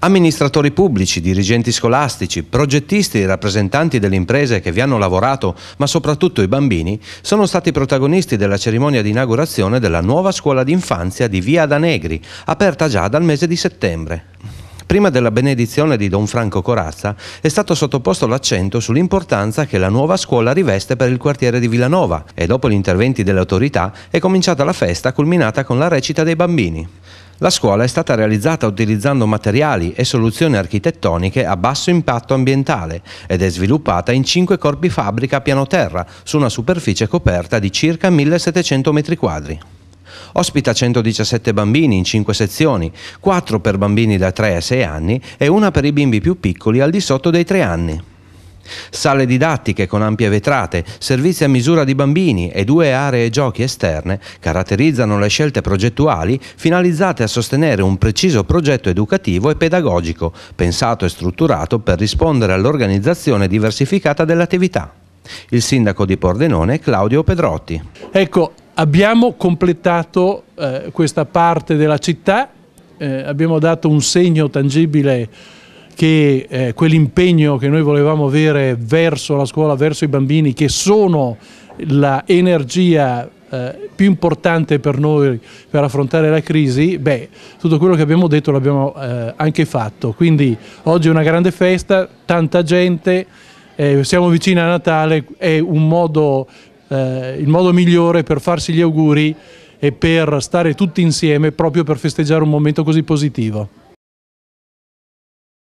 Amministratori pubblici, dirigenti scolastici, progettisti rappresentanti delle imprese che vi hanno lavorato, ma soprattutto i bambini, sono stati protagonisti della cerimonia di inaugurazione della nuova scuola d'infanzia di Via Danegri, aperta già dal mese di settembre. Prima della benedizione di Don Franco Corazza è stato sottoposto l'accento sull'importanza che la nuova scuola riveste per il quartiere di Villanova e dopo gli interventi delle autorità è cominciata la festa culminata con la recita dei bambini. La scuola è stata realizzata utilizzando materiali e soluzioni architettoniche a basso impatto ambientale ed è sviluppata in cinque corpi fabbrica a piano terra su una superficie coperta di circa 1700 m2. Ospita 117 bambini in 5 sezioni, 4 per bambini da 3 a 6 anni e una per i bimbi più piccoli al di sotto dei 3 anni. Sale didattiche con ampie vetrate, servizi a misura di bambini e due aree giochi esterne caratterizzano le scelte progettuali finalizzate a sostenere un preciso progetto educativo e pedagogico, pensato e strutturato per rispondere all'organizzazione diversificata dell'attività. Il sindaco di Pordenone Claudio Pedrotti. Ecco, abbiamo completato eh, questa parte della città, eh, abbiamo dato un segno tangibile che eh, quell'impegno che noi volevamo avere verso la scuola, verso i bambini, che sono l'energia eh, più importante per noi per affrontare la crisi, beh, tutto quello che abbiamo detto l'abbiamo eh, anche fatto. Quindi oggi è una grande festa, tanta gente, eh, siamo vicini a Natale, è modo, eh, il modo migliore per farsi gli auguri e per stare tutti insieme proprio per festeggiare un momento così positivo.